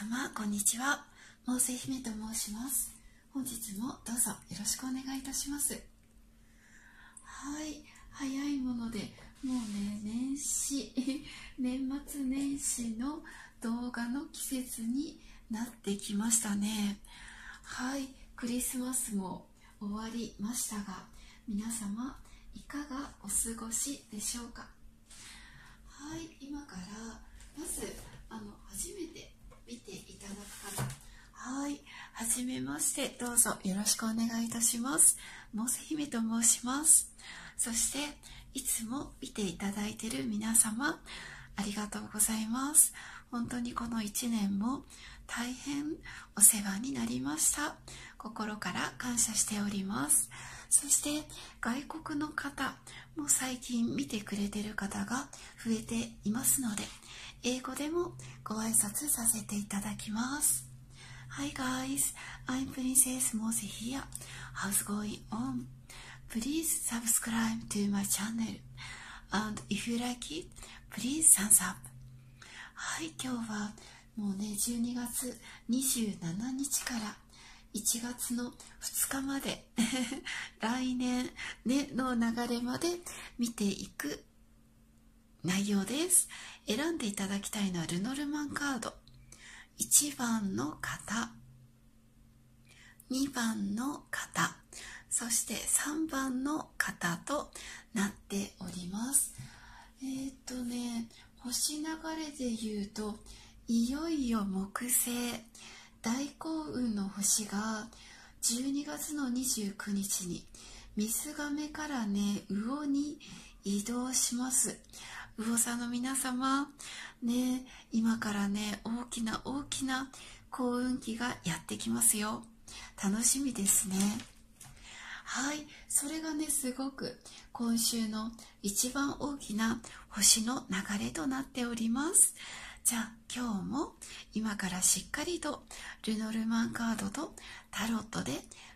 様こんにちはモー姫と申します本日もどうぞよろしくお願いいたしますはい早いものでもうね年始 年末年始の動画の季節になってきましたねはいクリスマスも終わりましたが皆様いかがお過ごしでしょうかはい今からまずあの初めて見ていただくかなはいはじめましてどうぞよろしくお願いいたしますモス姫と申しますそしていつも見ていただいている皆様ありがとうございます本当にこの1年も大変お世話になりました心から感謝しておりますそして外国の方も最近見てくれてる方が増えていますので英語でもご挨拶させていただきます Hi guys, I'm Princess Mose here. How's going on? Please subscribe to my channel. And if you like it, please thumbs up. はい、今日はもうね、12月27日から1月の2日まで来年、ね、の流れまで見ていく内容です。選んでいただきたいのはルノルマンカード1番の方2番の方そして3番の方となっておりますえー、っとね星流れで言うといよいよ木星大幸運の星が12月の29日に水亀からね魚に移動します魚座の皆様、ね、今からね、大きな大きな幸運期がやってきますよ。楽しみですね。はい、それがね、すごく今週の一番大きな星の流れとなっております。じゃあ今日も今からしっかりとルノルマンカードとタロットで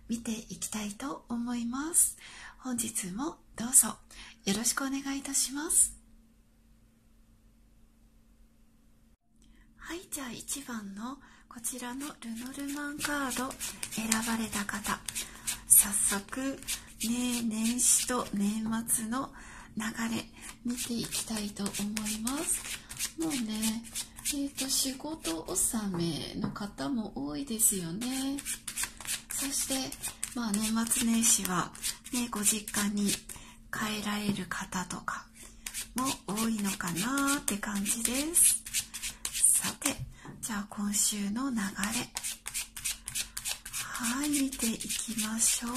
見ていきたいと思います。本日もどうぞよろしくお願いいたします。はいじゃあ1番のこちらのルノルマンカード選ばれた方早速、ね、年始と年末の流れ見ていきたいと思いますもうねえーと仕事納めの方も多いですよねそして、まあ、年末年始は、ね、ご実家に帰られる方とかも多いのかなって感じですさてじゃあ今週の流れはい見ていきましょう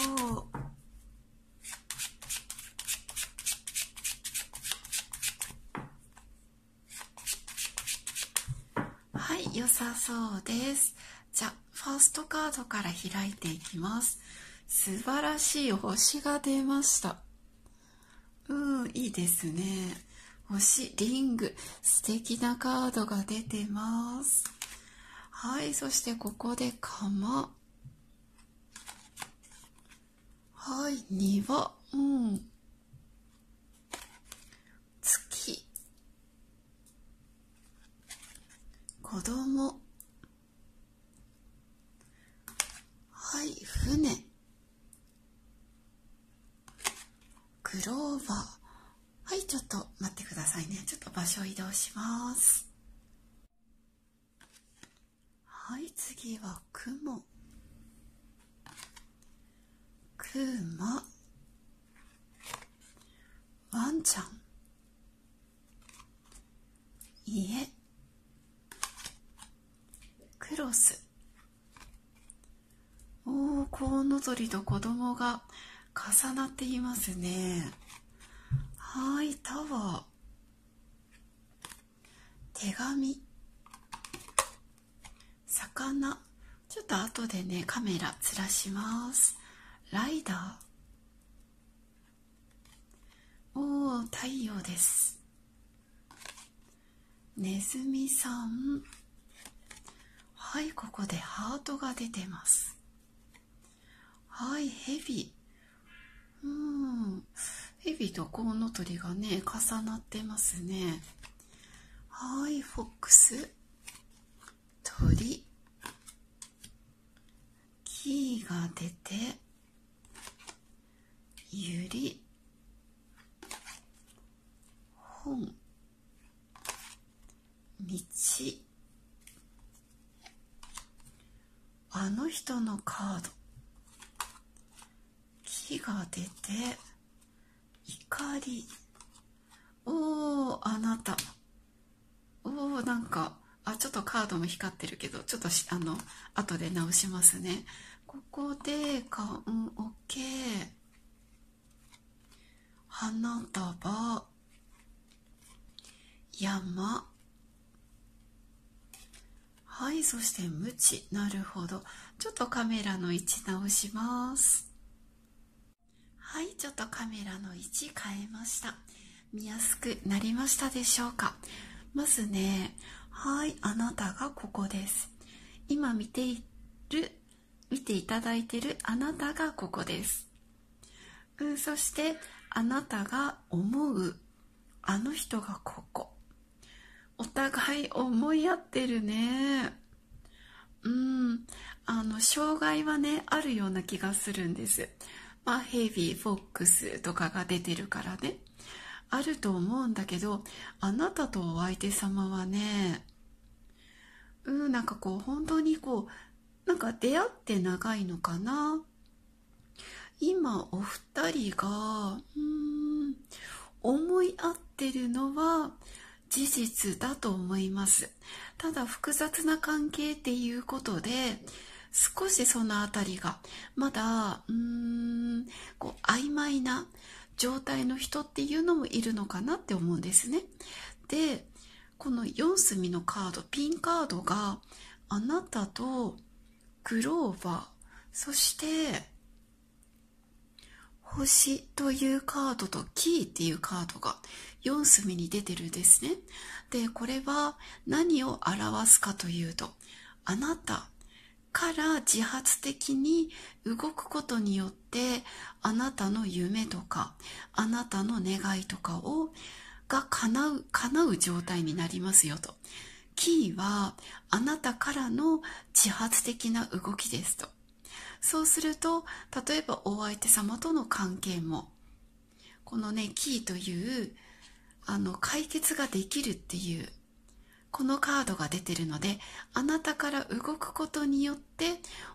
はい良さそうですじゃあファーストカードから開いていきます素晴らしい星が出ましたうんいいですね星リング素敵なカードが出てますはいそしてここで釜はい庭うん月子供はい船グローバーはいちょっと待ってくださいねちょっと場所移動しますはい次は雲雲ワンちゃん家クロスおおコウノトリと子供が重なっていますねはいタワー手紙魚ちょっと後でねカメラずらしますライダーおお太陽ですネズミさんはいここでハートが出てますはいヘビうん蛇とコウノトリがね重なってますねはいフォックス鳥キーが出てゆり本道あの人のカード木が出て光おおあなたおおなんかあちょっとカードも光ってるけどちょっとあの後で直しますねここでカンオケ花束山はいそして無知なるほどちょっとカメラの位置直しますはいちょっとカメラの位置変えました見やすくなりましたでしょうかまずねはいあなたがここです今見ている見ていただいているあなたがここですうんそしてあなたが思うあの人がここお互い思い合ってるねうんあの障害はねあるような気がするんですまあ、ヘビー、フォックスとかが出てるからね。あると思うんだけど、あなたとお相手様はね、うん、なんかこう、本当にこう、なんか出会って長いのかな。今、お二人が、うん、思い合ってるのは事実だと思います。ただ、複雑な関係っていうことで、少しその辺りがまだうーんこう曖昧な状態の人っていうのもいるのかなって思うんですね。でこの4隅のカードピンカードがあなたとグローバーそして星というカードとキーっていうカードが4隅に出てるんですね。でこれは何を表すかというとあなたから自発的に動くことによってあなたの夢とかあなたの願いとかをが叶う叶う状態になりますよとキーはあなたからの自発的な動きですとそうすると例えばお相手様との関係もこのねキーというあの解決ができるっていうこのカードが出てるのであなたから動くことによって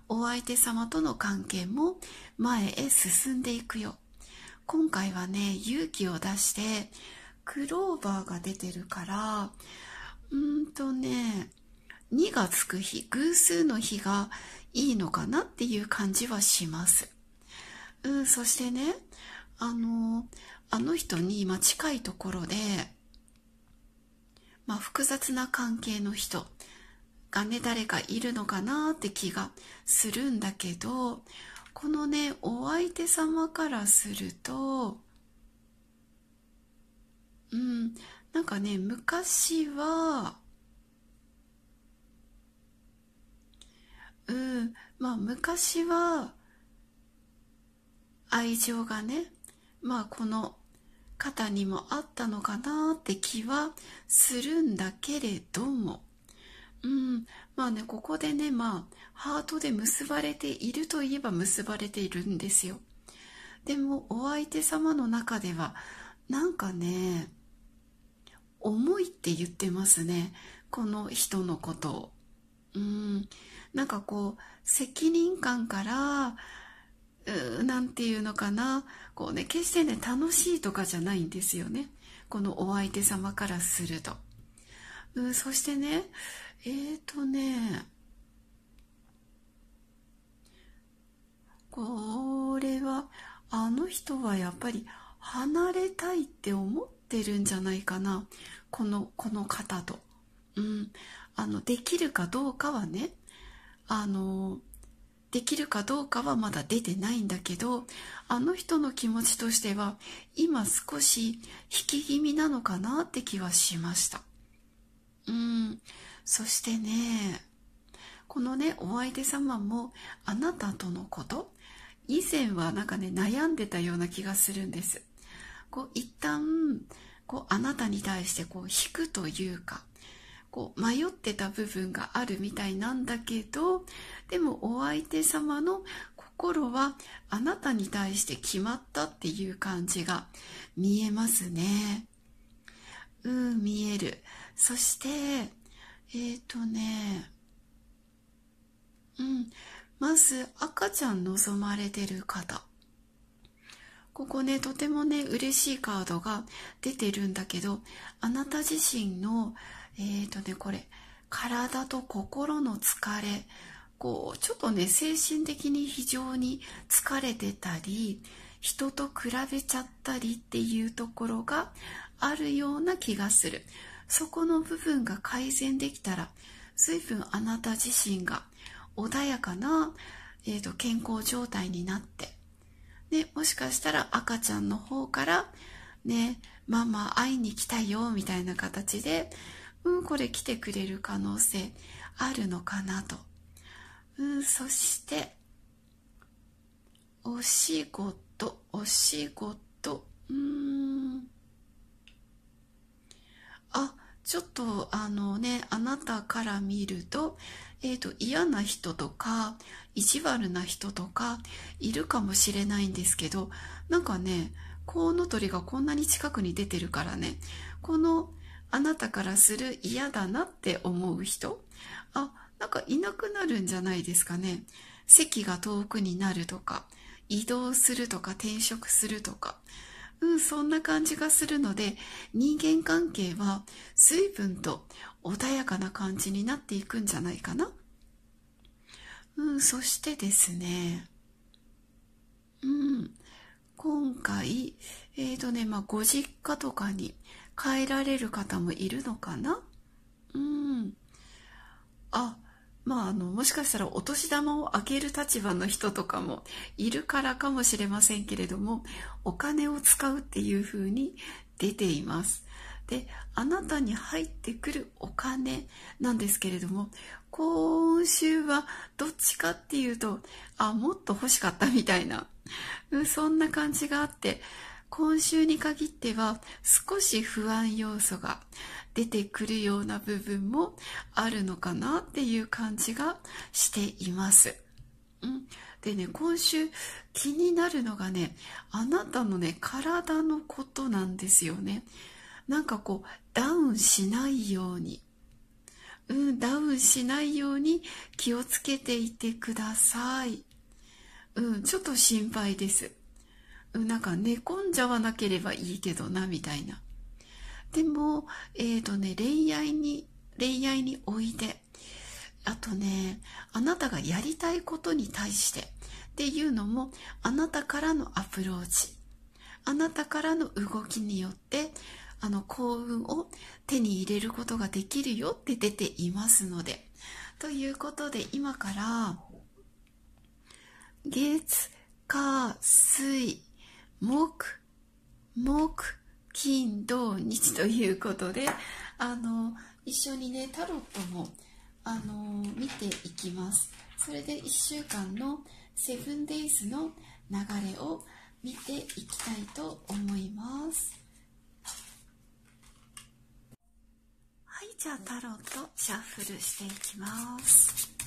お相手様との関係も前へ進んでいくよ今回はね勇気を出してクローバーが出てるからうーんとね2がつく日偶数の日がいいのかなっていう感じはしますうんそしてねあのあの人に今近いところでまあ、複雑な関係の人がね誰かいるのかなって気がするんだけどこのねお相手様からするとうんなんかね昔はうんまあ昔は愛情がねまあこの方にもあったのかなって気はするんだけれどもうんまあねここでねまあハートで結ばれているといえば結ばれているんですよでもお相手様の中ではなんかね重いって言ってますねこの人のことをうんなんかこう責任感から何て言うのかなこうね決してね楽しいとかじゃないんですよねこのお相手様からすると、うん、そしてねえっ、ー、とねこれはあの人はやっぱり離れたいって思ってるんじゃないかなこのこの方と、うん、あのできるかどうかはねあのできるかどうかはまだ出てないんだけどあの人の気持ちとしては今少し引き気味なのかなって気はしましたうんそしてねこのねお相手様もあなたとのこと以前はなんかね悩んでたような気がするんですこう一旦こうあなたに対してこう引くというかこう迷ってた部分があるみたいなんだけどでもお相手様の心はあなたに対して決まったっていう感じが見えますね。うん見える。そしてえっ、ー、とねうんまず赤ちゃん望まれてる方。ここね、とてもね、嬉しいカードが出てるんだけど、あなた自身のえっ、ー、とね、これ、体と心の疲れ、こう、ちょっとね、精神的に非常に疲れてたり、人と比べちゃったりっていうところがあるような気がする。そこの部分が改善できたら、随分あなた自身が穏やかな、えーと、健康状態になって、ね、もしかしたら赤ちゃんの方から、ね、ママ会いに来たよみたいな形で、うん、これ来てくれる可能性あるのかなと。うん、そして、お仕事、お仕事、うん。あ、ちょっとあのね、あなたから見ると、えっ、ー、と、嫌な人とか、意地悪な人とか、いるかもしれないんですけど、なんかね、コウノトリがこんなに近くに出てるからね、このあなたからする嫌だなって思う人あなんかいなくなるんじゃないですかね席が遠くになるとか移動するとか転職するとかうん、そんな感じがするので人間関係は随分と穏やかな感じになっていくんじゃないかな。うん、そしてですね、うん、今回、えっ、ー、とね、まあ、ご実家とかにえられる方もいるのかなうん。あ、まあ、あの、もしかしたらお年玉をあげる立場の人とかもいるからかもしれませんけれども、お金を使うっていうふうに出ています。で、あなたに入ってくるお金なんですけれども、今週はどっちかっていうと、あ、もっと欲しかったみたいな、そんな感じがあって、今週に限っては少し不安要素が出てくるような部分もあるのかなっていう感じがしています。うん、でね、今週気になるのがね、あなたのね、体のことなんですよね。なんかこう、ダウンしないように。うん、ダウンしないように気をつけていてください。うん、ちょっと心配です。なんか寝込んじゃわなければいいけどな、みたいな。でも、えっ、ー、とね、恋愛に、恋愛において、あとね、あなたがやりたいことに対してっていうのも、あなたからのアプローチ、あなたからの動きによって、あの幸運を手に入れることができるよって出ていますので。ということで、今から、月、火、水、木、木、金、土、日ということで、あの、一緒にね、タロットも、あの、見ていきます。それで1週間のセブンデイズの流れを見ていきたいと思います。はい、じゃあタロットシャッフルしていきます。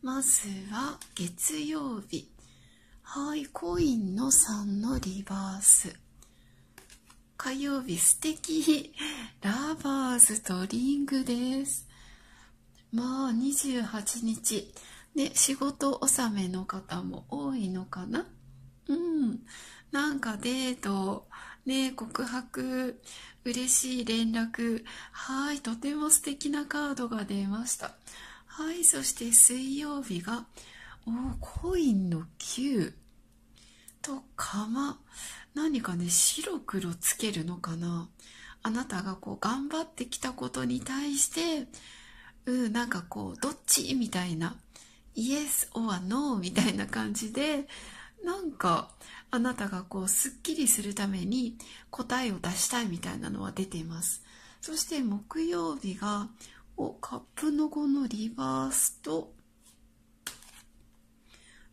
まずは月曜日はいコインの3のリバース火曜日素敵ラバーズとリングですまあ28日ね仕事納めの方も多いのかなうんなんかデートね告白嬉しい連絡はいとても素敵なカードが出ましたはいそして水曜日がおコインの9と釜何かね白黒つけるのかなあなたがこう頑張ってきたことに対してうんなんかこうどっちみたいなイエス・オア・ノーみたいな感じでなんかあなたがこうすっきりするために答えを出したいみたいなのは出ていますそして木曜日がをカップの5のリバースと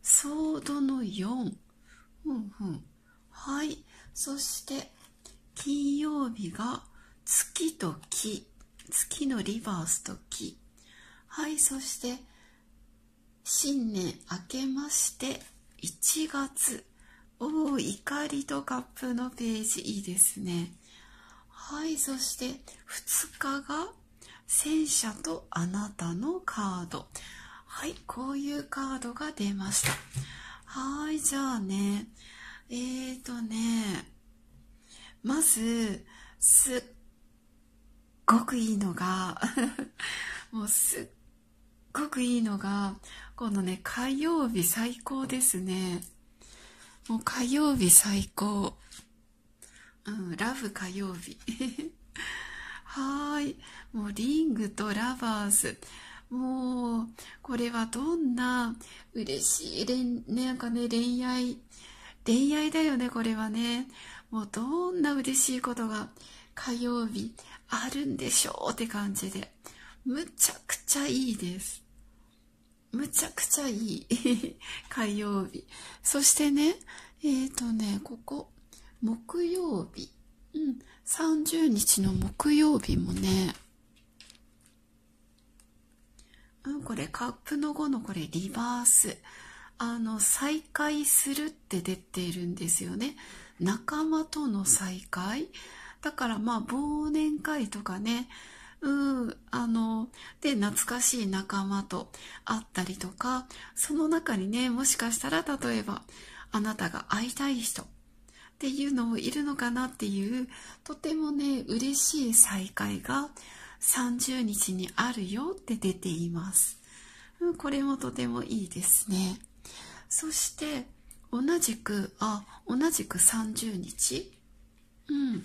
ソードの4、うんうん、はいそして金曜日が月と木月のリバースと木はいそして新年明けまして1月おお怒りとカップのページいいですねはいそして2日が戦車とあなたのカードはいこういうカードが出ましたはいじゃあねえーとねまずすっごくいいのが もうすっごくいいのがこのね火曜日最高ですねもう火曜日最高うんラブ火曜日 はーいもうリングとラバーズ。もう、これはどんな嬉しい恋、ね、なんかね、恋愛、恋愛だよね、これはね。もうどんな嬉しいことが火曜日あるんでしょうって感じで。むちゃくちゃいいです。むちゃくちゃいい。火曜日。そしてね、えっ、ー、とね、ここ、木曜日。うん、30日の木曜日もね、うん、これカップの5のこれリバース。あの、再会するって出ているんですよね。仲間との再会。だからまあ、忘年会とかね。うん、あの、で、懐かしい仲間と会ったりとか、その中にね、もしかしたら例えば、あなたが会いたい人っていうのもいるのかなっていう、とてもね、嬉しい再会が、30日にあるよって出ています。うん、これもとてもいいですね。そして同じくあ同じく30日、うん、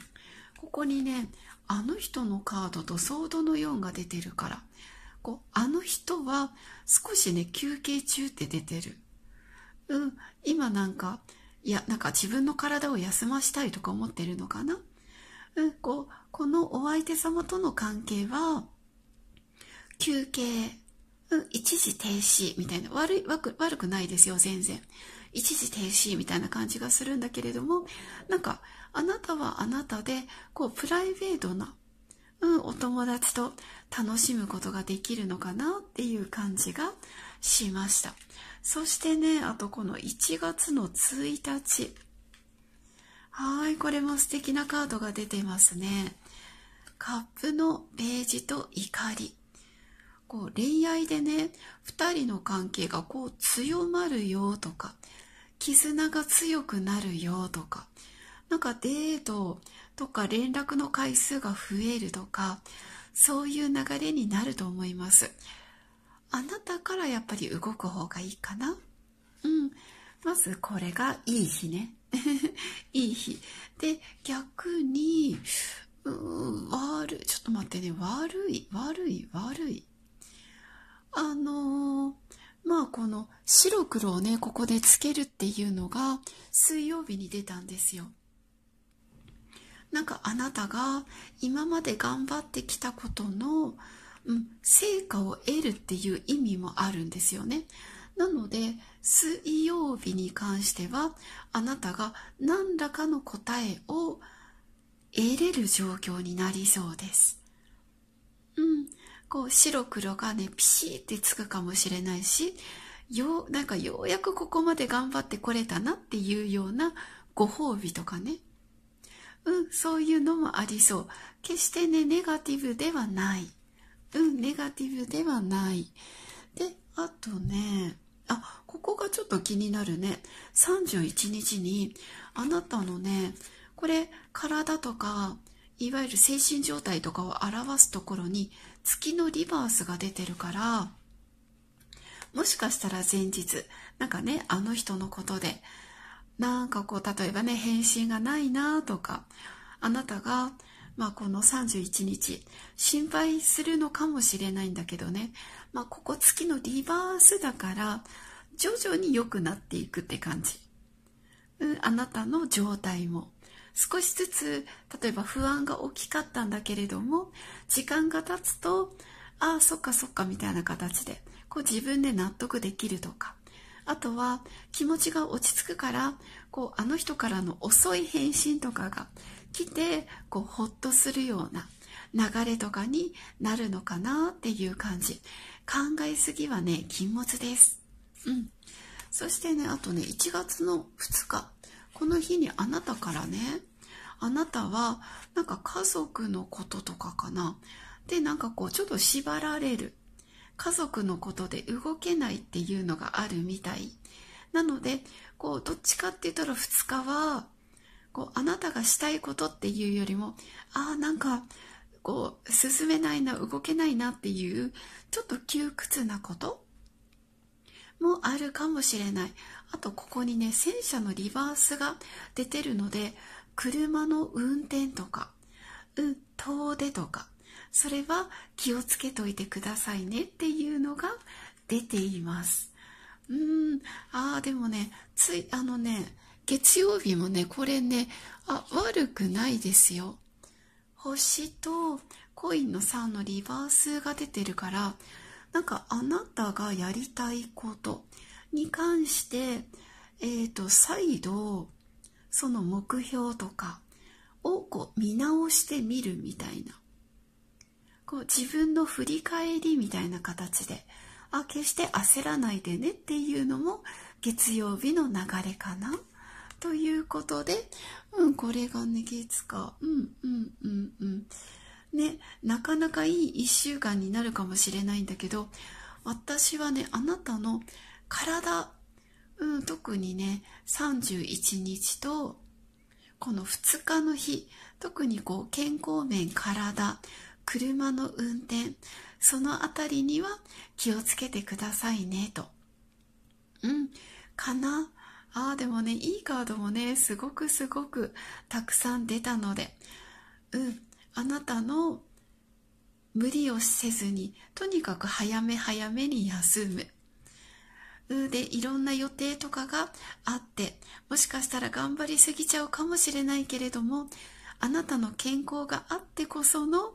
ここにねあの人のカードとソードの4が出てるからこうあの人は少しね休憩中って出てる、うん、今なんかいやなんか自分の体を休ましたいとか思ってるのかな、うん、こうこのお相手様との関係は休憩、うん、一時停止みたいな悪い悪悪くないですよ全然一時停止みたいな感じがするんだけれどもなんかあなたはあなたでこうプライベートな、うん、お友達と楽しむことができるのかなっていう感じがしましたそしてねあとこの1月の1日はいこれも素敵なカードが出てますねカップのベージと怒り。こう恋愛でね、2人の関係がこう強まるよとか、絆が強くなるよとか、なんかデートとか連絡の回数が増えるとか、そういう流れになると思います。あなたからやっぱり動く方がいいかなうん。まずこれがいい日ね。いい日。で、逆に、うん悪いちょっと待ってね悪い悪い悪いあのー、まあこの白黒をねここでつけるっていうのが水曜日に出たんですよなんかあなたが今まで頑張ってきたことの、うん、成果を得るっていう意味もあるんですよねなので水曜日に関してはあなたが何らかの答えを得れる状況になりそうです。うん、こう白黒がねピシーってつくかもしれないしようなんかようやくここまで頑張ってこれたなっていうようなご褒美とかね、うん、そういうのもありそう決してねネガティブではない、うん、ネガティブではないであとねあここがちょっと気になるね31日にあなたのねこれ体とかいわゆる精神状態とかを表すところに月のリバースが出てるからもしかしたら前日なんかねあの人のことでなんかこう例えばね返信がないなとかあなたが、まあ、この31日心配するのかもしれないんだけどね、まあ、ここ月のリバースだから徐々に良くなっていくって感じ、うん、あなたの状態も少しずつ例えば不安が大きかったんだけれども時間が経つとああそっかそっかみたいな形でこう自分で納得できるとかあとは気持ちが落ち着くからこうあの人からの遅い返信とかが来てこうほっとするような流れとかになるのかなっていう感じ考えすぎはね禁物ですうんそしてねあとね1月の2日この日にあなたからね、あなたはなんか家族のこととかかな。で、なんかこうちょっと縛られる。家族のことで動けないっていうのがあるみたい。なので、こうどっちかって言ったら2日は、こうあなたがしたいことっていうよりも、ああ、なんかこう進めないな、動けないなっていう、ちょっと窮屈なこともあるかもしれないあとここにね戦車のリバースが出てるので車の運転とか、うん、遠出とかそれは気をつけといてくださいねっていうのが出ていますうーんああ、でもねついあのね月曜日もねこれねあ悪くないですよ星とコインの3のリバースが出てるからなんかあなたがやりたいことに関して、えー、と、再度、その目標とかをこう見直してみるみたいな。こう自分の振り返りみたいな形で、あ、決して焦らないでねっていうのも月曜日の流れかな。ということで、うん、これがね、月か。うん、うん、うん、うん。ね、なかなかいい一週間になるかもしれないんだけど、私はね、あなたの体、うん、特にね、31日と、この2日の日、特にこう、健康面、体、車の運転、そのあたりには気をつけてくださいね、と。うん、かな。ああ、でもね、いいカードもね、すごくすごくたくさん出たので、うん、あなたの無理をせずにとにかく早め早めに休む。でいろんな予定とかがあってもしかしたら頑張りすぎちゃうかもしれないけれどもあなたの健康があってこその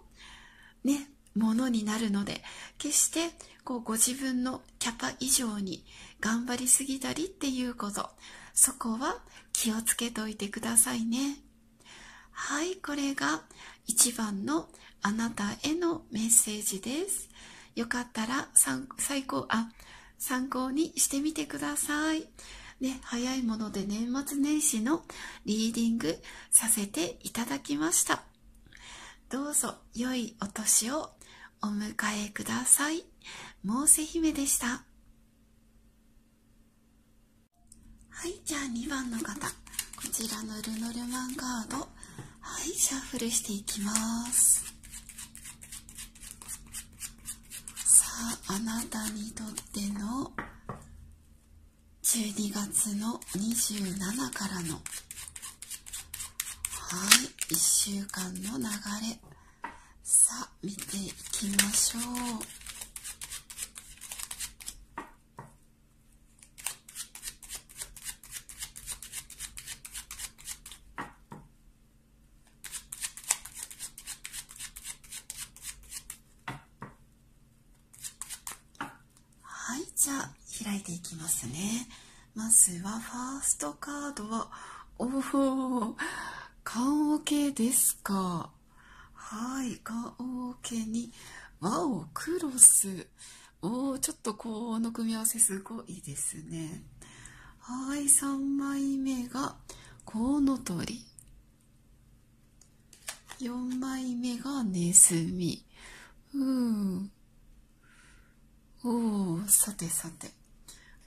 ねものになるので決してこうご自分のキャパ以上に頑張りすぎたりっていうことそこは気をつけておいてくださいねはいこれが一番のあなたへのメッセージです。よかったら参最高あ参考にしてみてください。ね、早いもので年末年始のリーディングさせていただきました。どうぞ良いお年をお迎えください。モーセ姫でした。はい、じゃあ2番の方。こちらのルノルマンカード。はいシャッフルしていきますさああなたにとっての12月の27からのはい1週間の流れさあ見ていきましょうますねまずはファーストカードはおお顔桶ですかはい顔桶に和をクロスおおちょっとこの組み合わせすごいですねはい3枚目がコウノトリ4枚目がネズミうんおおさてさて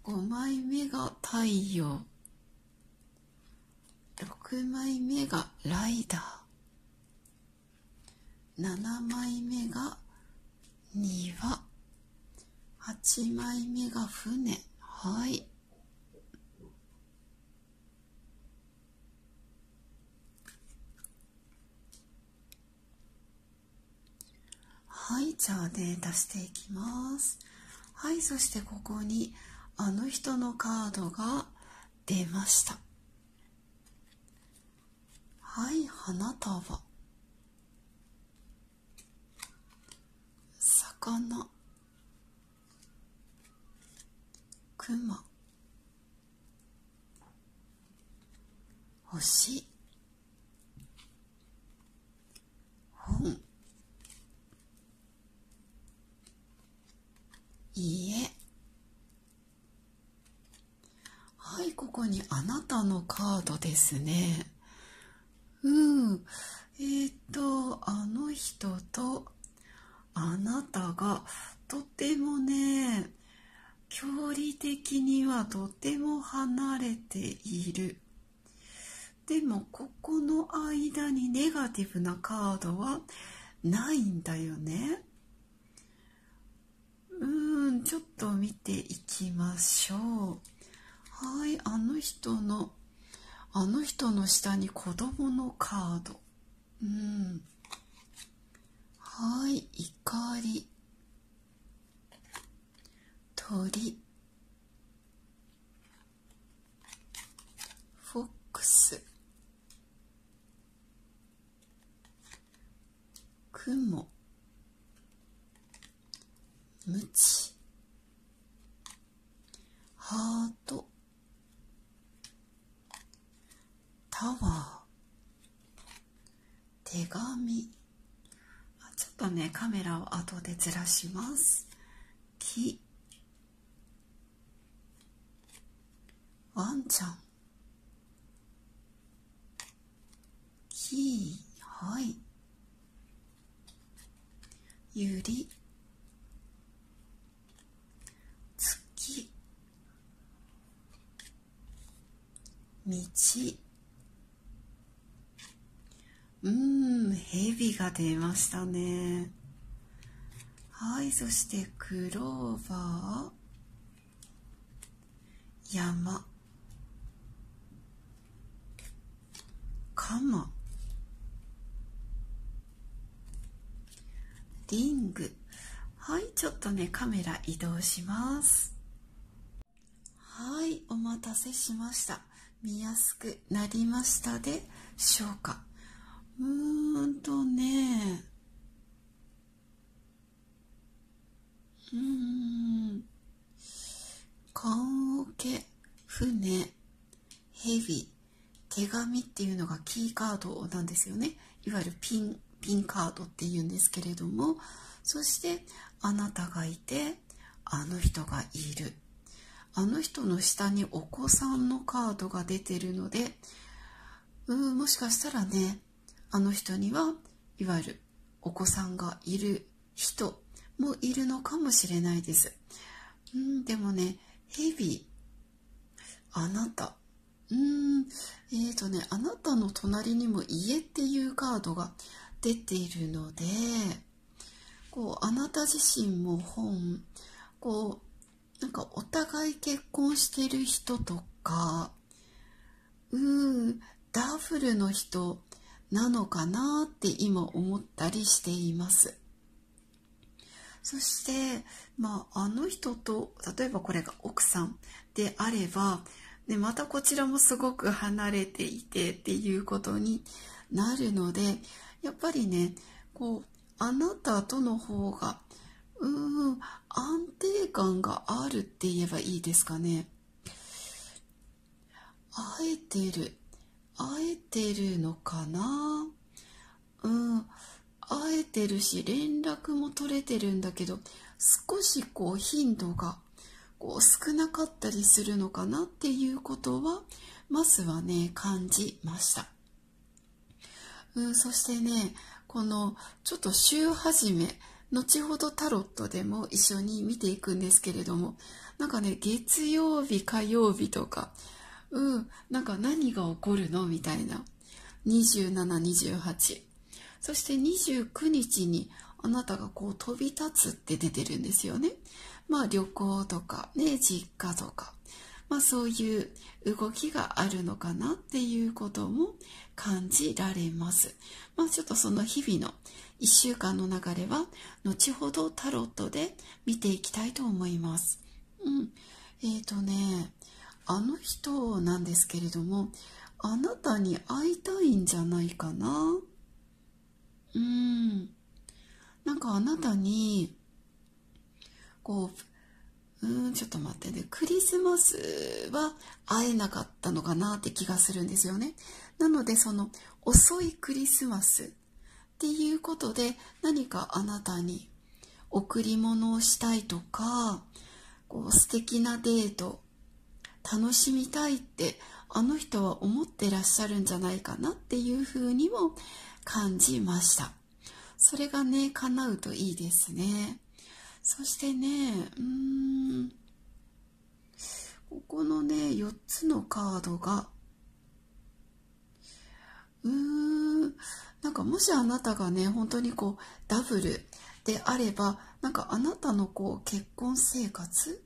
5枚目が太陽6枚目がライダー7枚目が庭8枚目が船はいはいじゃあデータしていきますはいそしてここに「あの人のカードが出ましたはい花束魚熊星本家はいここに「あなたのカード」ですねうんえー、っとあの人とあなたがとてもね距離的にはとても離れているでもここの間にネガティブなカードはないんだよねうんちょっと見ていきましょうはいあの人のあの人の下に子供のカードうんはい怒り鳥フォックスメラを後でずらしますきワンちゃんきはいゆり月道うーん、蛇が出ましたね。そしてクローバー山鎌リングはいちょっとねカメラ移動しますはいお待たせしました見やすくなりましたでしょうかうーんとねうーん棺桶船蛇手紙っていうのがキーカードなんですよねいわゆるピンピンカードっていうんですけれどもそしてあなたがいてあの人がいるあの人の下にお子さんのカードが出てるのでうーもしかしたらねあの人にはいわゆるお子さんがいる人もいるのかもしれないです。うん、でもね、ヘビ、あなた。うん、えっ、ー、とね、あなたの隣にも家っていうカードが出ているので、こう、あなた自身も本、こう、なんかお互い結婚してる人とか、うーん、ダブルの人なのかなって今思ったりしています。そして、まあ、あの人と例えばこれが奥さんであればでまたこちらもすごく離れていてっていうことになるのでやっぱりねこうあなたとの方がうん安定感があるって言えばいいですかね。会えてる会えてるのかなうん会えてるし連絡も取れてるんだけど少しこう頻度がこう少なかったりするのかなっていうことはまずはね感じましたうんそしてねこのちょっと週始め後ほどタロットでも一緒に見ていくんですけれどもなんかね月曜日火曜日とかうんなんか何が起こるのみたいな2728そして29日にあなたがこう飛び立つって出てるんですよね。まあ旅行とかね、実家とか、まあそういう動きがあるのかなっていうことも感じられます。まあちょっとその日々の1週間の流れは後ほどタロットで見ていきたいと思います。うん。えっ、ー、とね、あの人なんですけれども、あなたに会いたいんじゃないかな。うん。なんかあなたに、こう、うん、ちょっと待ってね。クリスマスは会えなかったのかなって気がするんですよね。なので、その、遅いクリスマスっていうことで、何かあなたに贈り物をしたいとか、こう、素敵なデート、楽しみたいって、あの人は思ってらっしゃるんじゃないかなっていうふうにも感じました。それがね、叶うといいですね。そしてね、うーん、ここのね、4つのカードが、うーん、なんかもしあなたがね、本当にこう、ダブルであれば、なんかあなたのこう、結婚生活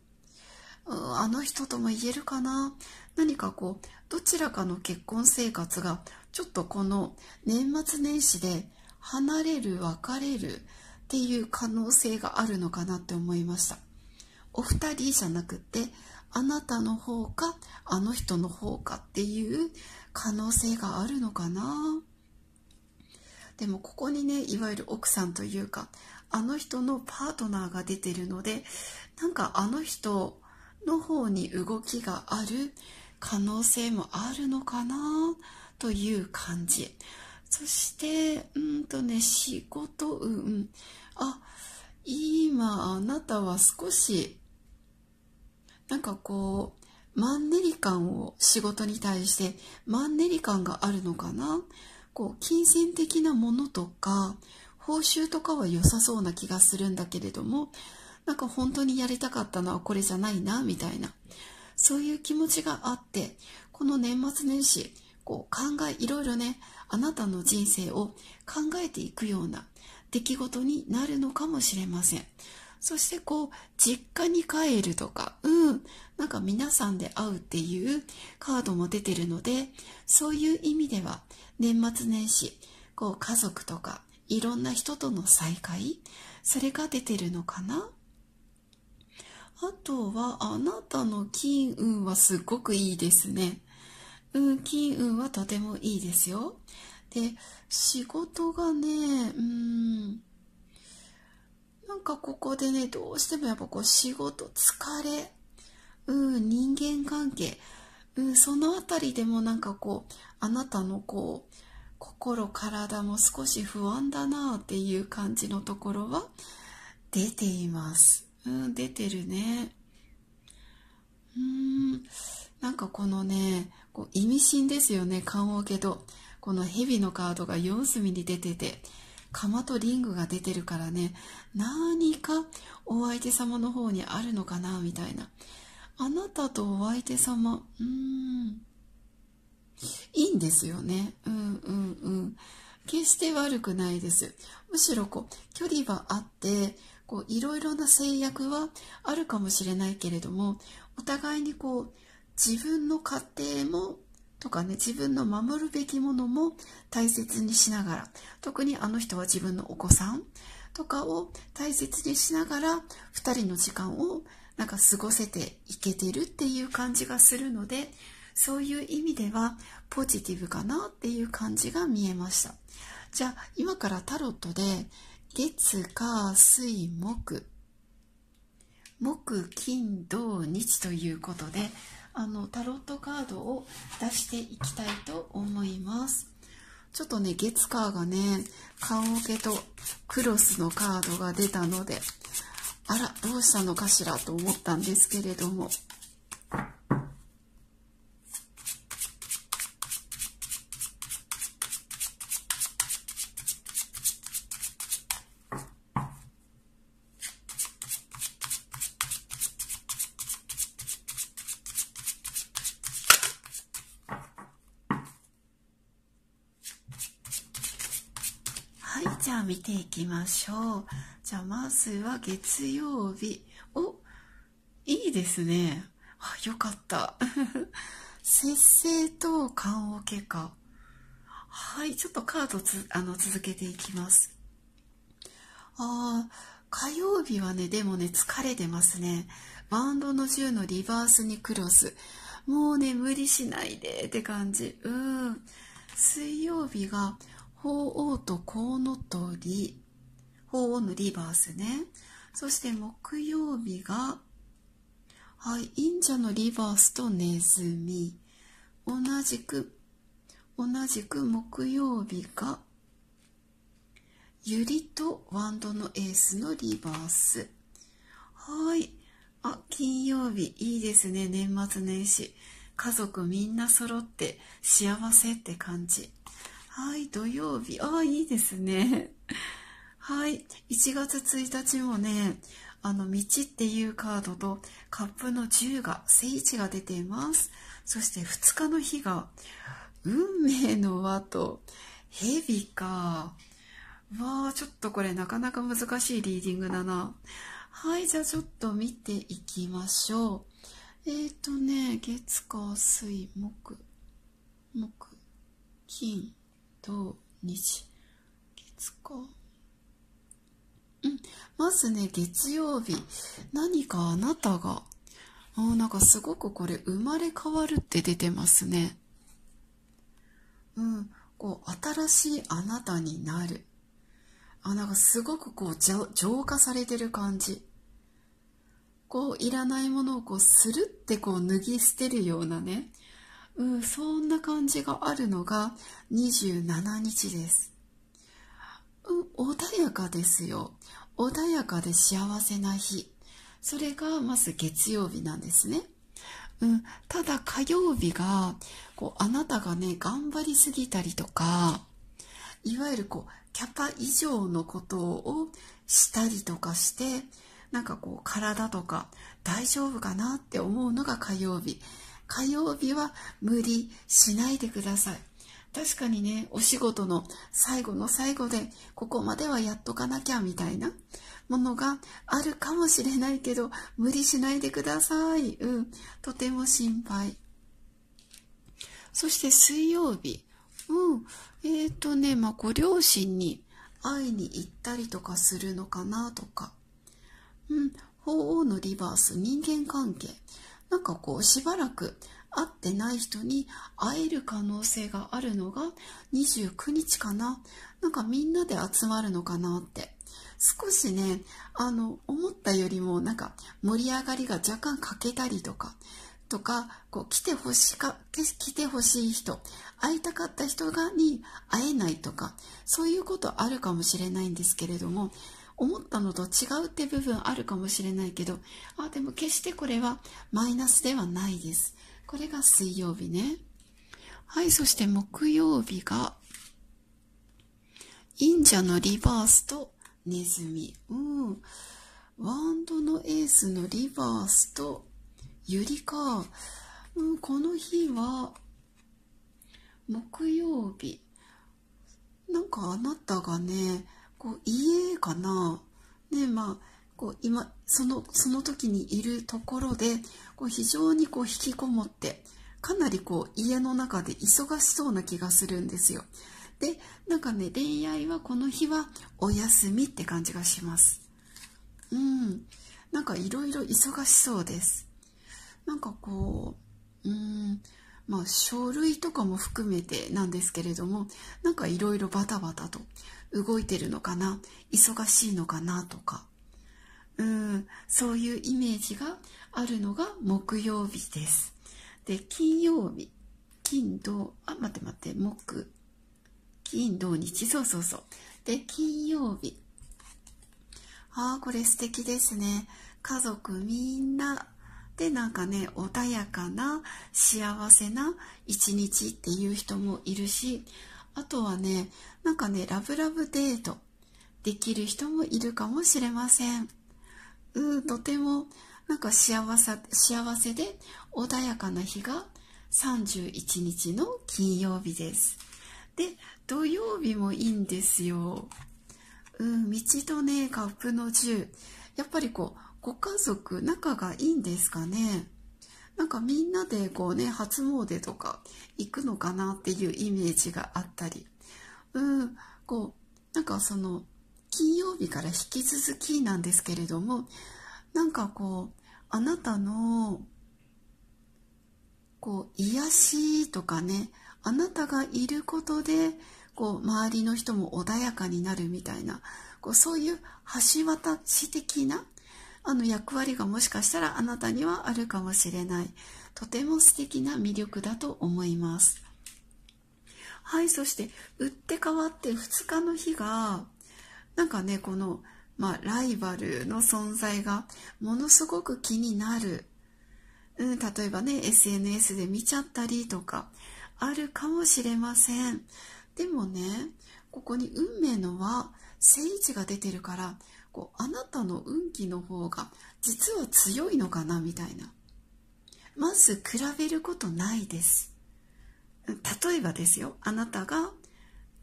あの人とも言えるかな何かこう、どちらかの結婚生活がちょっとこの年末年始で離れる別れるっていう可能性があるのかなって思いましたお二人じゃなくてあなたの方かあの人の方かっていう可能性があるのかなでもここにねいわゆる奥さんというかあの人のパートナーが出てるのでなんかあの人の方に動きがある可能性もあるのかなという感じ。そして、うんとね、仕事運。あ、今あなたは少し、なんかこう、マンネリ感を仕事に対してマンネリ感があるのかなこう、金銭的なものとか、報酬とかは良さそうな気がするんだけれども、なんか本当にやりたかったのはこれじゃないな、みたいな。そういう気持ちがあって、この年末年始、こう考えいろいろねあなたの人生を考えていくような出来事になるのかもしれませんそしてこう実家に帰るとかうんなんか皆さんで会うっていうカードも出てるのでそういう意味では年末年始こう家族とかいろんな人との再会それが出てるのかなあとはあなたの金運はすごくいいですね。うん、金運はとてもいいですよ。で、仕事がね、うん、なんかここでね、どうしてもやっぱこう仕事、疲れ、うん、人間関係、うん、そのあたりでもなんかこう、あなたのこう、心、体も少し不安だなっていう感じのところは出ています。うん、出てるね。うん、なんかこのね、こう意味深ですよね棺桶とこの蛇のカードが4隅に出てて釜とリングが出てるからね何かお相手様の方にあるのかなみたいなあなたとお相手様うーんいいんですよねうんうんうん決して悪くないですむしろこう距離はあってこういろいろな制約はあるかもしれないけれどもお互いにこう自分の家庭もとかね自分の守るべきものも大切にしながら特にあの人は自分のお子さんとかを大切にしながら2人の時間をなんか過ごせていけてるっていう感じがするのでそういう意味ではポジティブかなっていう感じが見えましたじゃあ今からタロットで月火水木木金土日ということであのタロットカードを出していきたいと思いますちょっとね月カーがね棺桶とクロスのカードが出たのであらどうしたのかしらと思ったんですけれども見ていきましょうじゃあまずは月曜日おいいですねあよかった 節制と棺桶かはいちょっとカードつあの続けていきますああ、火曜日はねでもね疲れてますねバンドの10のリバースにクロスもうね無理しないでって感じうん水曜日が鳳凰とコウノトリ鳳凰のリバースねそして木曜日がはい忍者のリバースとネズミ同じく同じく木曜日がユリとワンドのエースのリバースはいあ金曜日いいですね年末年始家族みんな揃って幸せって感じはい、土曜日。ああ、いいですね。はい、1月1日もね、あの、道っていうカードと、カップの10が、聖地が出ています。そして2日の日が、運命の輪と、蛇か。わあ、ちょっとこれなかなか難しいリーディングだな。はい、じゃあちょっと見ていきましょう。えっ、ー、とね、月、火、水、木、木、金、土日月かうんまずね月曜日何かあなたがあなんかすごくこれ生まれ変わるって出てますねうんこう新しいあなたになるあなんかすごくこう浄化されてる感じこういらないものをこうスルってこう脱ぎ捨てるようなねうん、そんな感じがあるのが27日です、うん、穏やかですよ穏やかで幸せな日それがまず月曜日なんですね、うん、ただ火曜日がこうあなたがね頑張りすぎたりとかいわゆるこうキャパ以上のことをしたりとかしてなんかこう体とか大丈夫かなって思うのが火曜日火曜日は無理しないでください。確かにね、お仕事の最後の最後で、ここまではやっとかなきゃみたいなものがあるかもしれないけど、無理しないでください。うん。とても心配。そして水曜日。うん。えっ、ー、とね、まあ、ご両親に会いに行ったりとかするのかなとか。うん。法王のリバース、人間関係。なんかこうしばらく会ってない人に会える可能性があるのが29日かななんかみんなで集まるのかなって少しねあの思ったよりもなんか盛り上がりが若干欠けたりとかとかこう来てほしか来てほしい人会いたかった人がに会えないとかそういうことあるかもしれないんですけれども思ったのと違うって部分あるかもしれないけどあでも決してこれはマイナスではないですこれが水曜日ねはいそして木曜日が忍者のリバースとネズミうんワンドのエースのリバースとユリか、うん、この日は木曜日なんかあなたがねこう家かなねまあこう今そのその時にいるところでこう非常にこう引きこもってかなりこう家の中で忙しそうな気がするんですよ。でなんかね恋愛はこの日はお休みって感じがします。うんなんかいろいろ忙しそうです。なんかこううんまあ書類とかも含めてなんですけれどもなんかいろいろバタバタと動いてるのかな忙しいのかなとかうんそういうイメージがあるのが木曜日ですで金曜日金土あ待って待って木金土日そうそうそうで金曜日ああこれ素敵ですね家族みんなでなんかね穏やかな幸せな一日っていう人もいるしあとはねなんかね、ラブラブデートできる人もいるかもしれません。うん、とてもなんか幸せ幸せで穏やかな日が31日の金曜日です。で、土曜日もいいんですよ。うん、道とね、カップの銃。やっぱりこう、ご家族、仲がいいんですかね。なんかみんなでこうね、初詣とか行くのかなっていうイメージがあったり。うんこうなんかその金曜日から引き続きなんですけれどもなんかこうあなたのこう癒しとかねあなたがいることでこう周りの人も穏やかになるみたいなこうそういう橋渡し的なあの役割がもしかしたらあなたにはあるかもしれないとても素敵な魅力だと思います。はいそして打って変わって2日の日がなんかねこの、まあ、ライバルの存在がものすごく気になる、うん、例えばね SNS で見ちゃったりとかあるかもしれませんでもねここに運命の輪、聖地が出てるからこうあなたの運気の方が実は強いのかなみたいなまず比べることないです例えばですよあなたが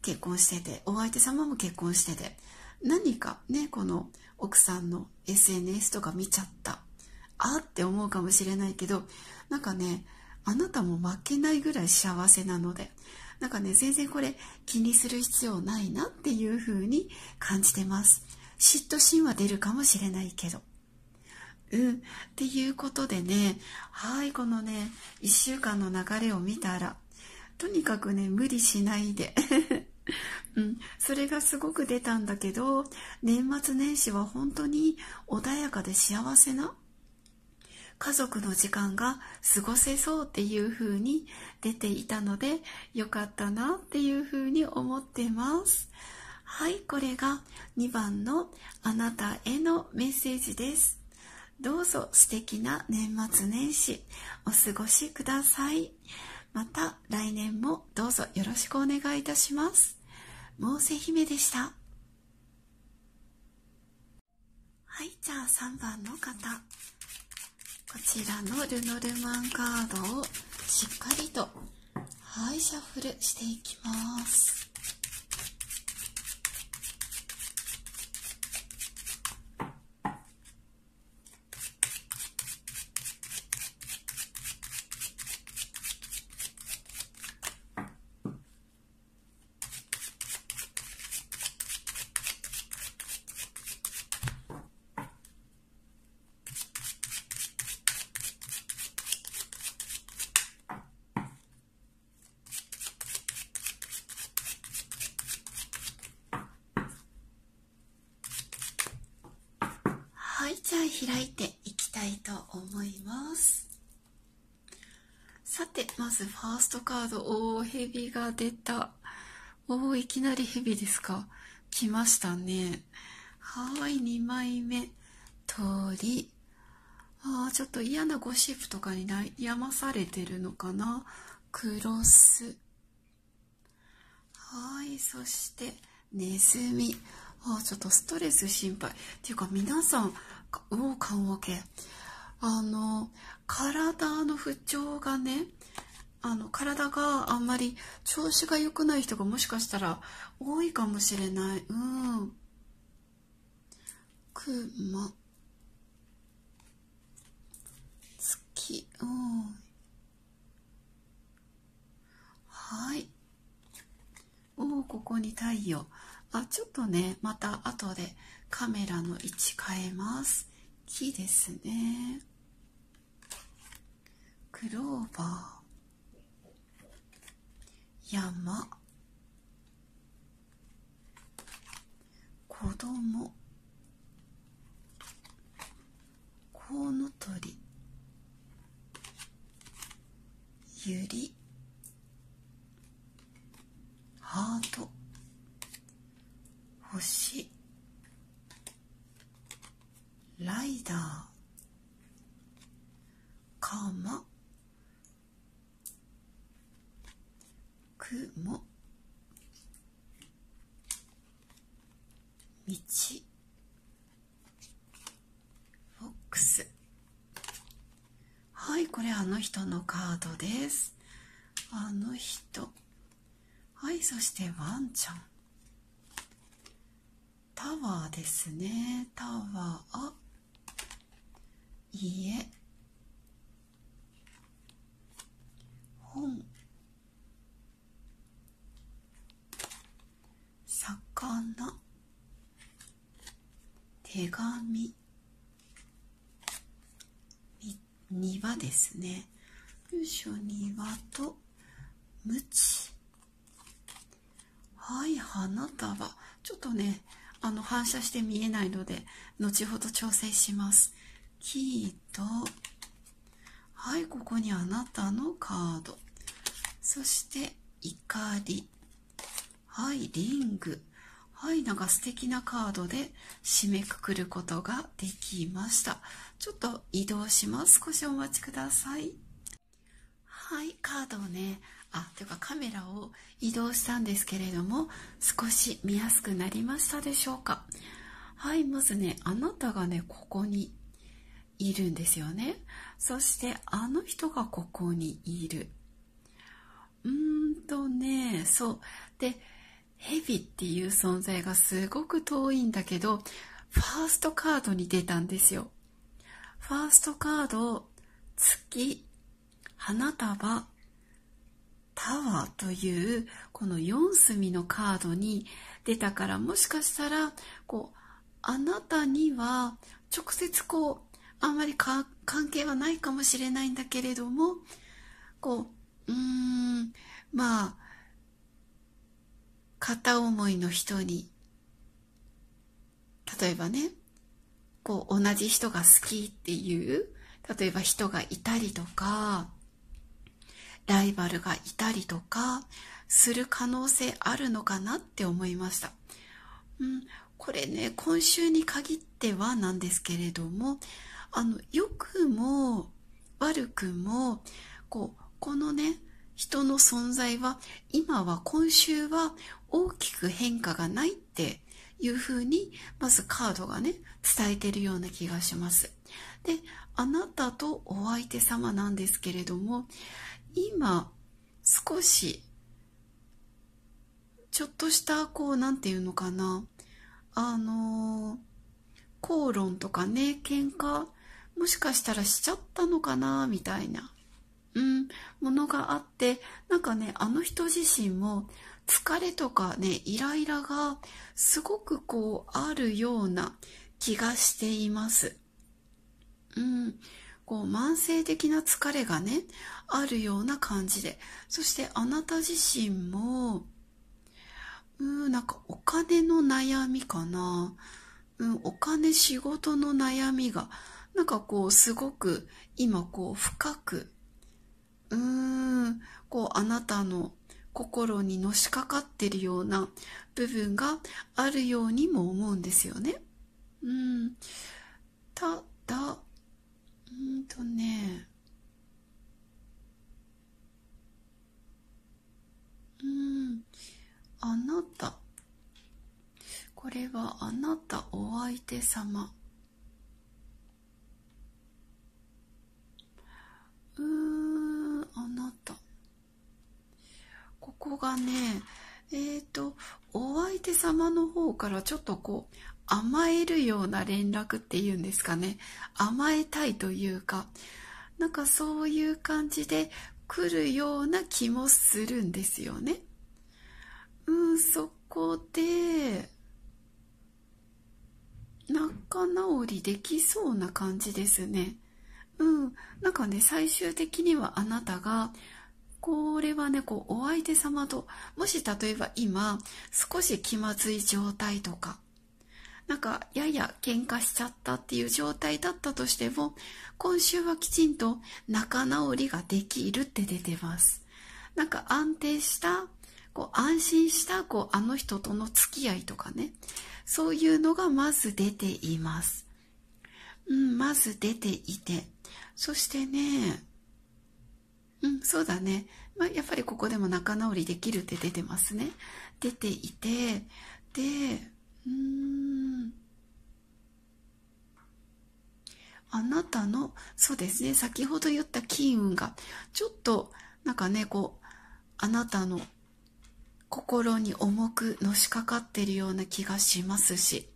結婚しててお相手様も結婚してて何かねこの奥さんの SNS とか見ちゃったあって思うかもしれないけどなんかねあなたも負けないぐらい幸せなのでなんかね全然これ気にする必要ないなっていう風に感じてます嫉妬心は出るかもしれないけどうん、っていうことでねはいこのね1週間の流れを見たらとにかくね無理しないで うん、それがすごく出たんだけど年末年始は本当に穏やかで幸せな家族の時間が過ごせそうっていう風に出ていたのでよかったなっていう風に思ってます。はい、これが2番のあなたへのメッセージです。どうぞ素敵な年末年始お過ごしください。また来年もどうぞよろしくお願いいたします。モーセ姫でした。はい、じゃあ3番の方。こちらのルノルマンカードをしっかりと、はい、シャッフルしていきます。蛇が出た。おお、いきなり蛇ですか。来ましたね。はい、2枚目。鳥。ああ、ちょっと嫌なゴシップとかに悩まされてるのかな。クロス。はい、そして、ネズミ。ああ、ちょっとストレス心配。っていうか、皆さん、魚関係。あの、体の不調がね、あの体があんまり調子が良くない人がもしかしたら多いかもしれないうんくま月うんはいおおここに太陽あちょっとねまた後でカメラの位置変えます木ですねクローバー山子供コウノトリユリハート星ライダーカマ雲道フォックスはいこれあの人のカードですあの人はいそしてワンちゃんタワーですねタワー家本魚手紙庭ですねよいしょ庭とムチはい花束ちょっとねあの反射して見えないので後ほど調整します木とはいここにあなたのカードそして怒りはい、リング。はい、なんか素敵なカードで締めくくることができました。ちょっと移動します。少しお待ちください。はい、カードをね、あ、というかカメラを移動したんですけれども、少し見やすくなりましたでしょうか。はい、まずね、あなたがね、ここにいるんですよね。そして、あの人がここにいる。うーんとね、そう。で、ヘビっていう存在がすごく遠いんだけど、ファーストカードに出たんですよ。ファーストカード、月、花束、タワーというこの4隅のカードに出たからもしかしたらこうあなたには直接こうあんまり関係はないかもしれないんだけれどもこううーんまあ片思いの人に例えばねこう同じ人が好きっていう例えば人がいたりとかライバルがいたりとかする可能性あるのかなって思いました、うん、これね今週に限ってはなんですけれどもあの良くも悪くもこうこのね人の存在は今は今週は大きく変化がないっていうふうにまずカードがね伝えてるような気がします。であなたとお相手様なんですけれども今少しちょっとしたこう何て言うのかなあの口論とかね喧嘩もしかしたらしちゃったのかなみたいなうん、ものがあって、なんかね、あの人自身も疲れとかね、イライラがすごくこうあるような気がしています。うん、こう慢性的な疲れがね、あるような感じで、そしてあなた自身も、うん、なんかお金の悩みかな。うん、お金仕事の悩みが、なんかこうすごく今こう深くうーん、こう、あなたの心にのしかかってるような部分があるようにも思うんですよね。うん。ただ、うんとね、うん、あなた。これはあなたお相手様。んあなたここがねえっ、ー、とお相手様の方からちょっとこう甘えるような連絡っていうんですかね甘えたいというかなんかそういう感じで来るような気もするんですよね。うんそこで仲直りできそうな感じですね。うん。なんかね、最終的にはあなたが、これはね、こう、お相手様と、もし例えば今、少し気まずい状態とか、なんか、やや喧嘩しちゃったっていう状態だったとしても、今週はきちんと仲直りができるって出てます。なんか安定した、こう、安心した、こう、あの人との付き合いとかね、そういうのがまず出ています。うん、まず出ていて。そしてね、うん、そうだね。まあ、やっぱりここでも仲直りできるって出てますね。出ていて、で、うーん。あなたの、そうですね、先ほど言った金運が、ちょっと、なんかね、こう、あなたの心に重くのしかかってるような気がしますし、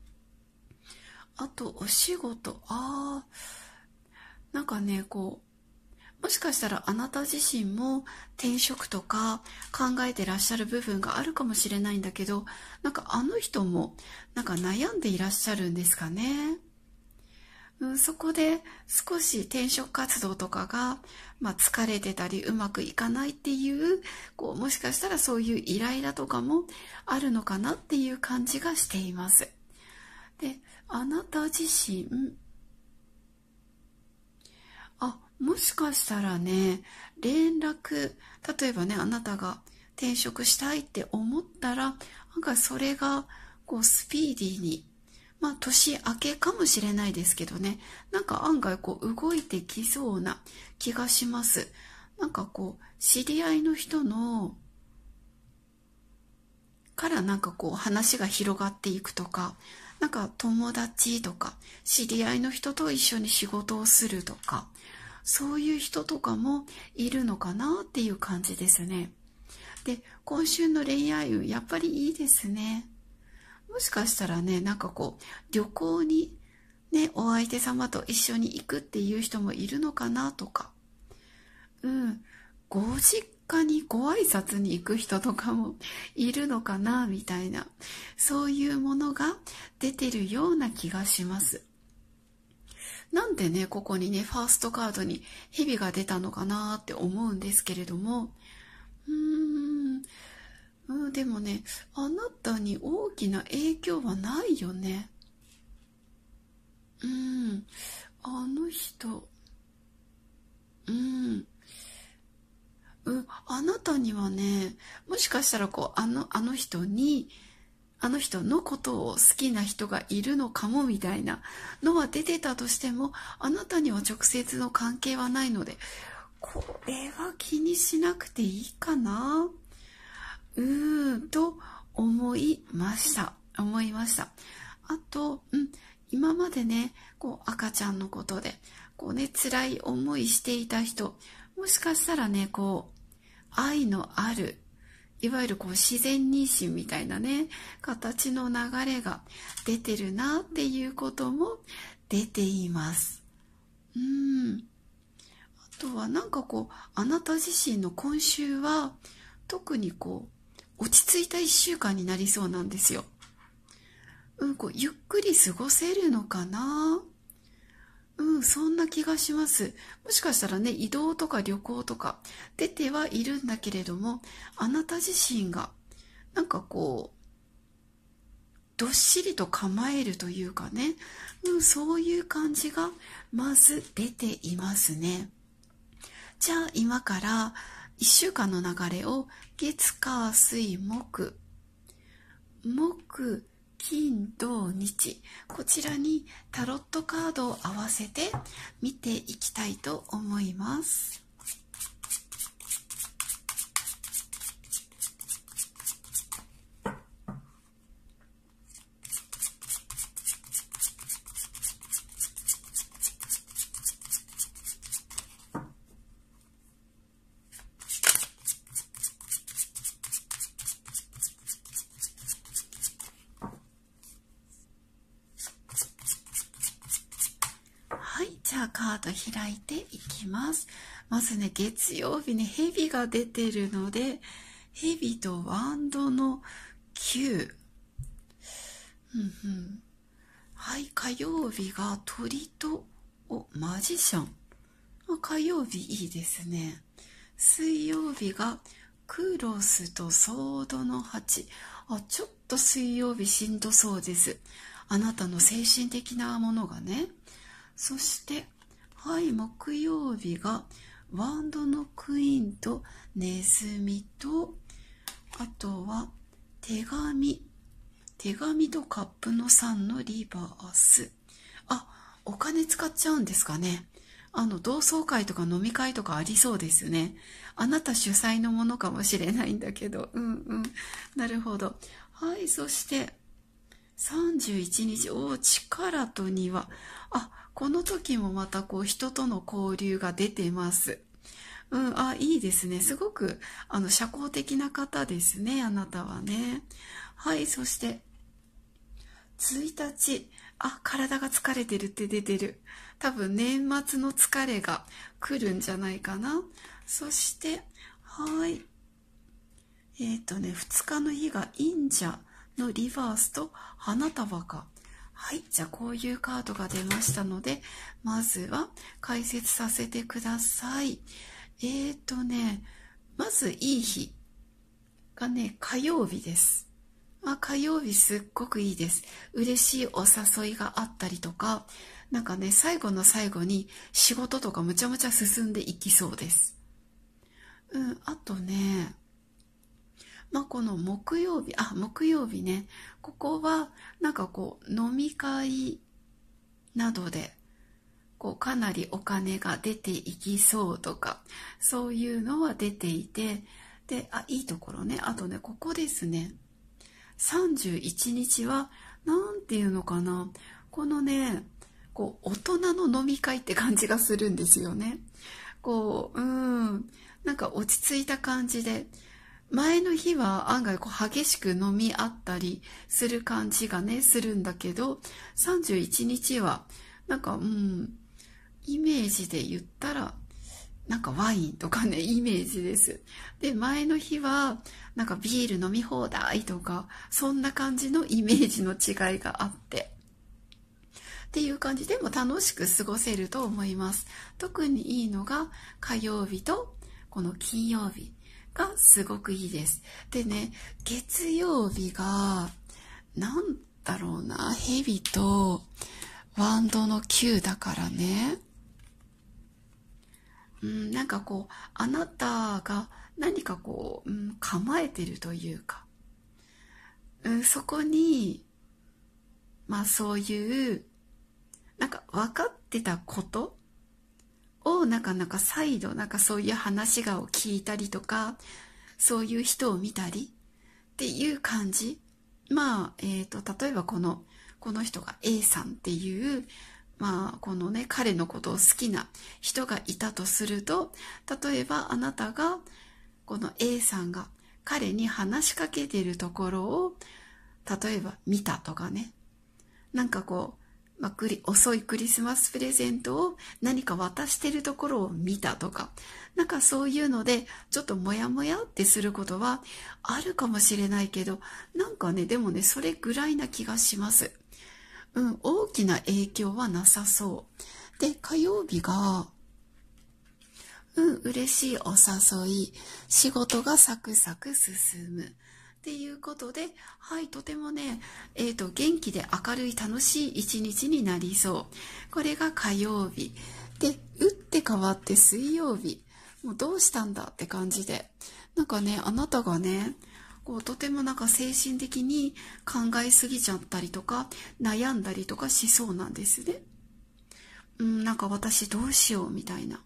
あと、お仕事、ああ、なんかねこうもしかしたらあなた自身も転職とか考えてらっしゃる部分があるかもしれないんだけどなんかあの人もなんか悩んでいらっしゃるんですかね。うん、そこで少し転職活動とかが、まあ、疲れてたりうまくいかないっていうこうもしかしたらそういうイライラとかもあるのかなっていう感じがしています。であなた自身もしかしたらね、連絡、例えばね、あなたが転職したいって思ったら、なんかそれが、こう、スピーディーに、まあ、年明けかもしれないですけどね、なんか案外こう、動いてきそうな気がします。なんかこう、知り合いの人の、からなんかこう、話が広がっていくとか、なんか友達とか、知り合いの人と一緒に仕事をするとか、そういう人とかもいるのかなっていう感じですね。で、今週の恋愛運、やっぱりいいですね。もしかしたらね、なんかこう、旅行にね、お相手様と一緒に行くっていう人もいるのかなとか。うん。ご実家にご挨拶に行く人とかもいるのかなみたいな。そういうものが出てるような気がします。なんでねここにねファーストカードに蛇が出たのかなって思うんですけれどもうーんでもねあなたに大きな影響はないよねうんあの人うんうん、あなたにはねもしかしたらこうあのあの人にあの人のことを好きな人がいるのかもみたいなのは出てたとしてもあなたには直接の関係はないのでこれは気にしなくていいかなうーんと思いました思いましたあと、うん、今までねこう赤ちゃんのことでこうね辛い思いしていた人もしかしたらねこう愛のあるいわゆるこう自然妊娠みたいなね形の流れが出てるなっていうことも出ています。うんあとはなんかこうあなた自身の今週は特にこう落ち着いた1週間になりそうなんですよ。うん、こうゆっくり過ごせるのかなうん、そんな気がします。もしかしたらね、移動とか旅行とか出てはいるんだけれども、あなた自身が、なんかこう、どっしりと構えるというかね、うん、そういう感じがまず出ていますね。じゃあ今から1週間の流れを月火水木木金土日こちらにタロットカードを合わせて見ていきたいと思います。開いていきますまずね月曜日ね蛇が出てるので蛇とワンドの9うんうんはい火曜日が鳥とおマジシャン火曜日いいですね水曜日がクロスとソードの8あちょっと水曜日しんどそうですあなたの精神的なものがねそしてはい、木曜日がワンドのクイーンとネズミと、あとは手紙。手紙とカップの3のリバース。あ、お金使っちゃうんですかね。あの、同窓会とか飲み会とかありそうですね。あなた主催のものかもしれないんだけど。うんうん。なるほど。はい、そして、31日、おお、力と庭。あ、この時もまたこう人との交流が出てます。うん、あ、いいですね。すごく、あの、社交的な方ですね、あなたはね。はい、そして、1日、あ、体が疲れてるって出てる。多分、年末の疲れが来るんじゃないかな。そして、はい。えっ、ー、とね、2日の日が、イ者のリバースと花束か。はい。じゃあ、こういうカードが出ましたので、まずは解説させてください。えーとね、まずいい日がね、火曜日です。まあ、火曜日すっごくいいです。嬉しいお誘いがあったりとか、なんかね、最後の最後に仕事とかむちゃむちゃ進んでいきそうです。うん、あとね、まあ、この木曜日、あ、木曜日ね、ここはなんかこう飲み会などでこうかなりお金が出ていきそうとか、そういうのは出ていて、で、あ、いいところね。あとね、ここですね。31日は、なんていうのかな。このね、こう、大人の飲み会って感じがするんですよね。こう、うん、なんか落ち着いた感じで、前の日は案外こう激しく飲み合ったりする感じがね、するんだけど、31日は、なんか、うん、イメージで言ったら、なんかワインとかね、イメージです。で、前の日は、なんかビール飲み放題とか、そんな感じのイメージの違いがあって。っていう感じでも楽しく過ごせると思います。特にいいのが火曜日とこの金曜日。がすごくいいです。でね、月曜日が、なんだろうな、ヘビとワンドの9だからね。うん、なんかこう、あなたが何かこう、うん、構えてるというか、うん、そこに、まあそういう、なんか分かってたことをなかなか再度なんかそういう話がを聞いたりとかそういう人を見たりっていう感じまあ、えっ、ー、と例えばこのこの人が A さんっていうまあ、このね、彼のことを好きな人がいたとすると、例えばあなたが、この A さんが彼に話しかけているところを、例えば見たとかね。なんかこう、まあ、遅いクリスマスプレゼントを何か渡してるところを見たとか、なんかそういうので、ちょっとモヤモヤってすることはあるかもしれないけど、なんかね、でもね、それぐらいな気がします。うん、大きな影響はなさそう。で、火曜日が、うん、嬉しいお誘い、仕事がサクサク進む。っていうことで、はい、とてもね、えーと、と元気で明るい楽しい一日になりそう。これが火曜日。で、打って変わって水曜日。もうどうしたんだって感じで。なんかね、あなたがね、こうとてもなんか精神的に考えすぎちゃったりとか、悩んだりとかしそうなんですね。うん、なんか私どうしようみたいな。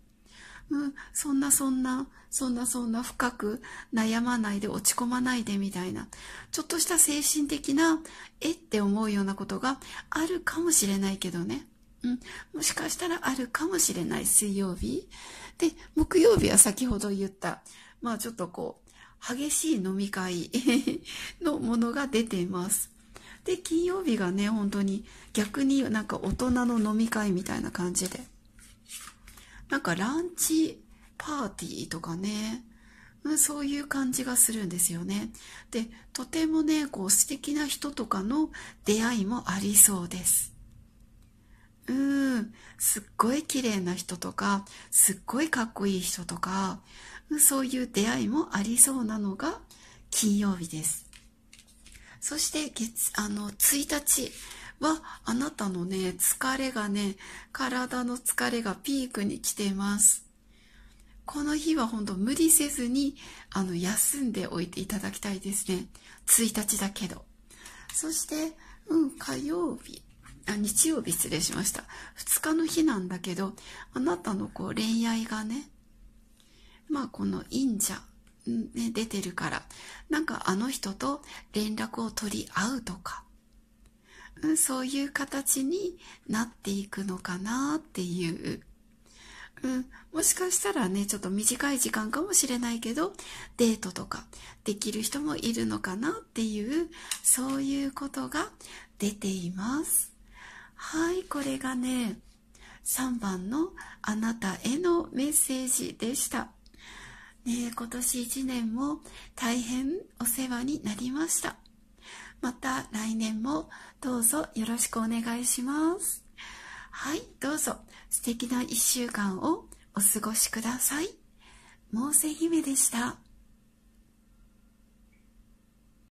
うん、そんなそんなそんなそんな深く悩まないで落ち込まないでみたいな、ちょっとした精神的な、えって思うようなことがあるかもしれないけどね。うん、もしかしたらあるかもしれない水曜日。で、木曜日は先ほど言った、まあちょっとこう、激しい飲み会のものが出ています。で、金曜日がね、本当に逆になんか大人の飲み会みたいな感じで。なんかランチパーティーとかね、うん、そういう感じがするんですよね。で、とてもね、こう素敵な人とかの出会いもありそうです。うん、すっごい綺麗な人とか、すっごいかっこいい人とか、そういう出会いもありそうなのが金曜日です。そして月、あの、1日はあなたのね、疲れがね、体の疲れがピークに来ています。この日は本当無理せずに、あの、休んでおいていただきたいですね。1日だけど。そして、うん、火曜日、あ、日曜日失礼しました。2日の日なんだけど、あなたのこう恋愛がね、まあこの忍者、ね、出てるから、なんかあの人と連絡を取り合うとか、うん、そういう形になっていくのかなっていう。うん、もしかしたらね、ちょっと短い時間かもしれないけど、デートとかできる人もいるのかなっていう、そういうことが出ています。はい、これがね、3番のあなたへのメッセージでした。ね、今年1年も大変お世話になりました。また来年もどうぞよろしくお願いします。はい、どうぞ素敵な1週間をお過ごしください。モーセ姫でした。